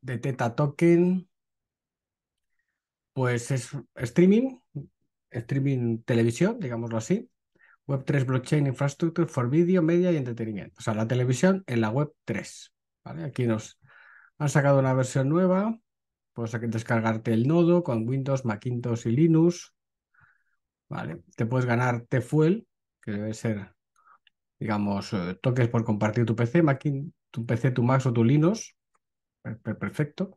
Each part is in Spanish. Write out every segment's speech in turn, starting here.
de Teta Token, pues es streaming, streaming televisión, digámoslo así. Web3 Blockchain Infrastructure for Video, Media y Entretenimiento. O sea, la televisión en la Web3. ¿vale? Aquí nos han sacado una versión nueva. Puedes descargarte el nodo con Windows, Macintosh y Linux. ¿vale? Te puedes ganar Tfuel, que debe ser, digamos, eh, toques por compartir tu PC, tu PC, tu Mac o tu Linux perfecto.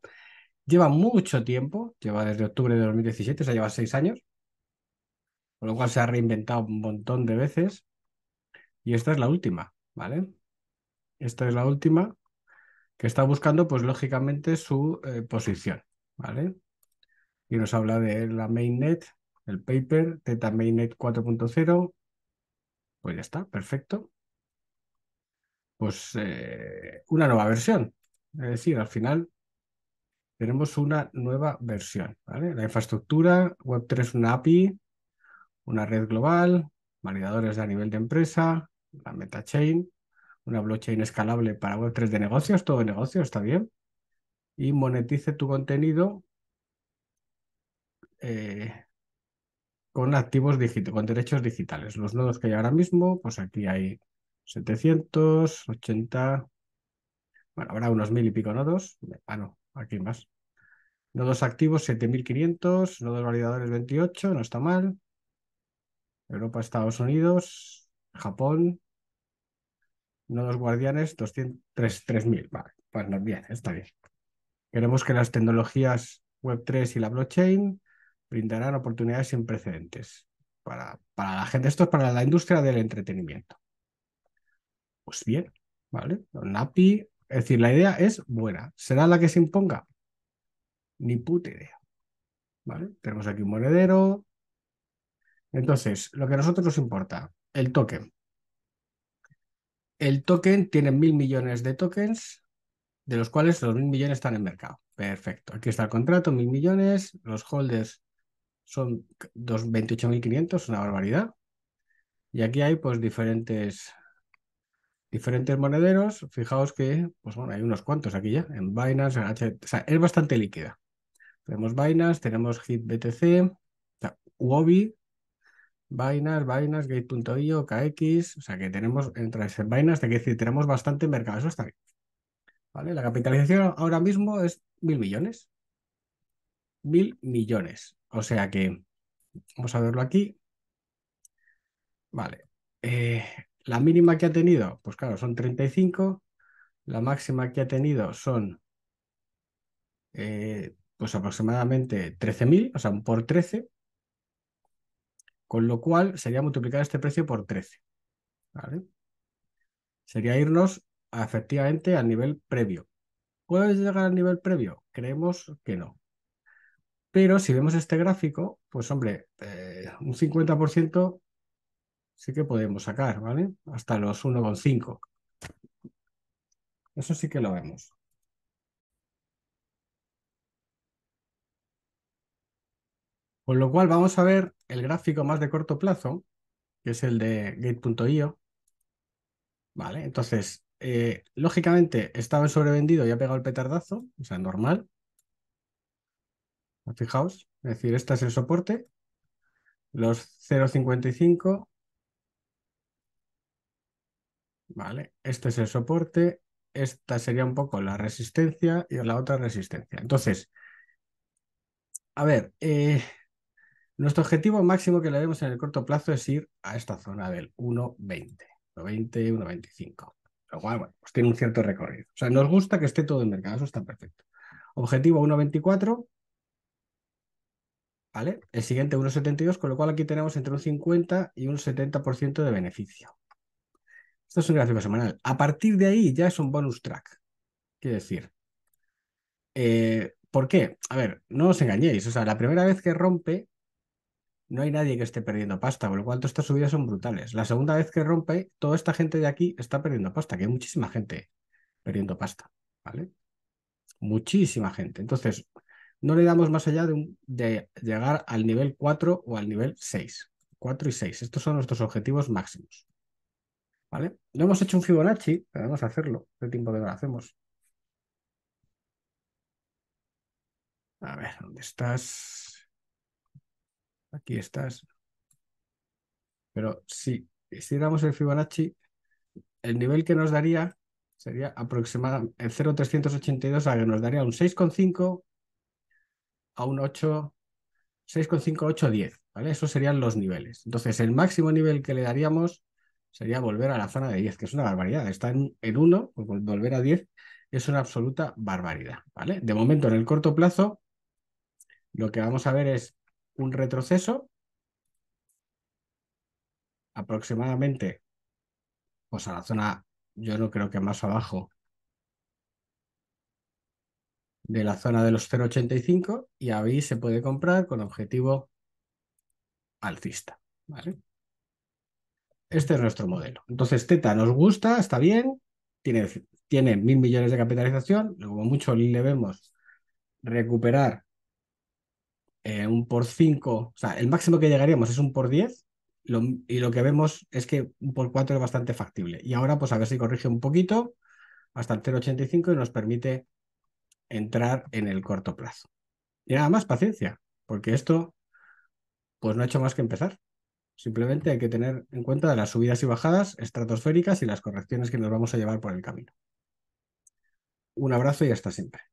Lleva mucho tiempo, lleva desde octubre de 2017, Se sea, lleva seis años, con lo cual se ha reinventado un montón de veces. Y esta es la última, ¿vale? Esta es la última que está buscando, pues lógicamente, su eh, posición, ¿vale? Y nos habla de la mainnet, el paper, Teta Mainnet 4.0. Pues ya está, perfecto. Pues eh, una nueva versión, es decir, al final tenemos una nueva versión. La infraestructura, Web3 una API, una red global, validadores a nivel de empresa, la metachain, una blockchain escalable para Web3 de negocios, todo negocio, está bien. Y monetice tu contenido eh, con activos digitales, con derechos digitales. Los nodos que hay ahora mismo, pues aquí hay 780, bueno, habrá unos mil y pico nodos. Ah, no, aquí más. Nodos activos 7500, nodos validadores 28, no está mal. Europa, Estados Unidos, Japón. Nodos guardianes 3000. Vale, pues no, bien, está bien. Queremos que las tecnologías Web3 y la blockchain brindarán oportunidades sin precedentes para, para la gente. Esto es para la industria del entretenimiento. Pues bien, ¿vale? NAPI, es decir, la idea es buena. ¿Será la que se imponga? Ni puta idea. ¿Vale? Tenemos aquí un monedero. Entonces, lo que a nosotros nos importa, el token. El token tiene mil millones de tokens, de los cuales los mil millones están en mercado. Perfecto. Aquí está el contrato, mil millones. Los holders son 28.500, una barbaridad. Y aquí hay pues diferentes diferentes monederos. Fijaos que, pues bueno, hay unos cuantos aquí ya, en Binance, en H... es bastante líquida. Tenemos Binance, tenemos HitBTC, Uobi Binance, Binance, Gate.io, KX, o sea que tenemos, entre Binance, que decir, tenemos bastante mercado, eso está bien. ¿Vale? La capitalización ahora mismo es mil millones. Mil millones. O sea que, vamos a verlo aquí. Vale. Eh, la mínima que ha tenido, pues claro, son 35. La máxima que ha tenido son eh, pues aproximadamente 13.000, o sea, por 13. Con lo cual sería multiplicar este precio por 13. ¿vale? Sería irnos efectivamente al nivel previo. ¿Puedes llegar al nivel previo? Creemos que no. Pero si vemos este gráfico, pues hombre, eh, un 50% sí que podemos sacar, ¿vale? Hasta los 1,5. Eso sí que lo vemos. Con lo cual vamos a ver el gráfico más de corto plazo, que es el de gate.io. Vale, entonces, eh, lógicamente estaba sobrevendido y ha pegado el petardazo, o sea, normal. Fijaos, es decir, este es el soporte, los 0.55, Vale, este es el soporte, esta sería un poco la resistencia y la otra resistencia. Entonces, a ver, eh, nuestro objetivo máximo que le vemos en el corto plazo es ir a esta zona del 1.20, 1.20, 1.25. Lo cual, bueno, pues tiene un cierto recorrido. O sea, nos gusta que esté todo en mercado, eso está perfecto. Objetivo 1.24. ¿Vale? El siguiente 1.72, con lo cual aquí tenemos entre un 50 y un 70% de beneficio. Esto es un gráfico semanal. A partir de ahí ya es un bonus track. quiero decir, eh, ¿por qué? A ver, no os engañéis. O sea, la primera vez que rompe, no hay nadie que esté perdiendo pasta, por lo cual todas estas subidas son brutales. La segunda vez que rompe, toda esta gente de aquí está perdiendo pasta, que hay muchísima gente perdiendo pasta, ¿vale? Muchísima gente. Entonces, no le damos más allá de, de llegar al nivel 4 o al nivel 6. 4 y 6. Estos son nuestros objetivos máximos. ¿vale? No hemos hecho un Fibonacci, pero vamos a hacerlo, el tiempo que lo hacemos. A ver, ¿dónde estás? Aquí estás. Pero si hiciéramos el Fibonacci, el nivel que nos daría sería aproximadamente el 0,382, que nos daría un 6,5 a un 8, 6,5, 8, 10, ¿vale? Esos serían los niveles. Entonces, el máximo nivel que le daríamos sería volver a la zona de 10, que es una barbaridad. Está en, 1, pues volver a 10 es una absoluta barbaridad. ¿vale? De momento, en el corto plazo, lo que vamos a ver es un retroceso aproximadamente pues a la zona, yo no creo que más abajo de la zona de los 0,85 y ahí se puede comprar con objetivo alcista. ¿vale? Este es nuestro modelo. Entonces, Teta nos gusta, está bien, tiene, tiene mil millones de capitalización, luego mucho le vemos recuperar eh, un por 5, o sea, el máximo que llegaríamos es un por 10, y lo que vemos es que un por 4 es bastante factible. Y ahora, pues a ver si corrige un poquito hasta el 0,85 y nos permite entrar en el corto plazo. Y nada más paciencia, porque esto, pues no ha hecho más que empezar. Simplemente hay que tener en cuenta las subidas y bajadas estratosféricas y las correcciones que nos vamos a llevar por el camino. Un abrazo y hasta siempre.